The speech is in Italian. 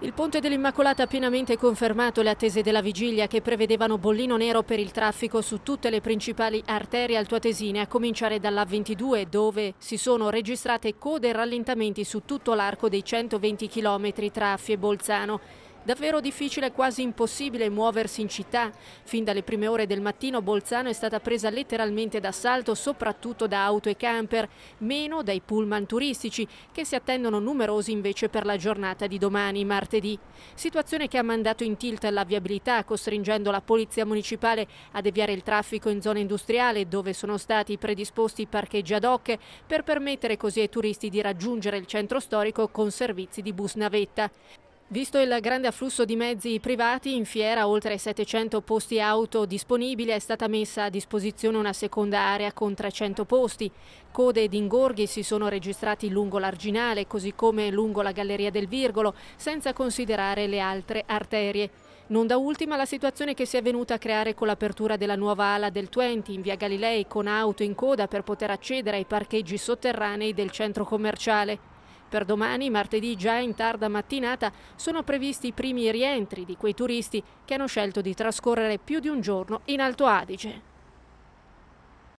Il Ponte dell'Immacolata ha pienamente confermato le attese della vigilia che prevedevano bollino nero per il traffico su tutte le principali arterie altoatesine, a cominciare dall'A22 dove si sono registrate code e rallentamenti su tutto l'arco dei 120 km tra Affi e Bolzano. Davvero difficile, quasi impossibile muoversi in città. Fin dalle prime ore del mattino Bolzano è stata presa letteralmente d'assalto, soprattutto da auto e camper, meno dai pullman turistici, che si attendono numerosi invece per la giornata di domani, martedì. Situazione che ha mandato in tilt la viabilità, costringendo la polizia municipale a deviare il traffico in zona industriale, dove sono stati predisposti parcheggi ad hoc per permettere così ai turisti di raggiungere il centro storico con servizi di bus navetta. Visto il grande afflusso di mezzi privati, in fiera oltre 700 posti auto disponibili è stata messa a disposizione una seconda area con 300 posti. Code ed ingorghi si sono registrati lungo l'Arginale, così come lungo la Galleria del Virgolo, senza considerare le altre arterie. Non da ultima la situazione che si è venuta a creare con l'apertura della nuova ala del Twenty in via Galilei con auto in coda per poter accedere ai parcheggi sotterranei del centro commerciale. Per domani, martedì già in tarda mattinata, sono previsti i primi rientri di quei turisti che hanno scelto di trascorrere più di un giorno in Alto Adige.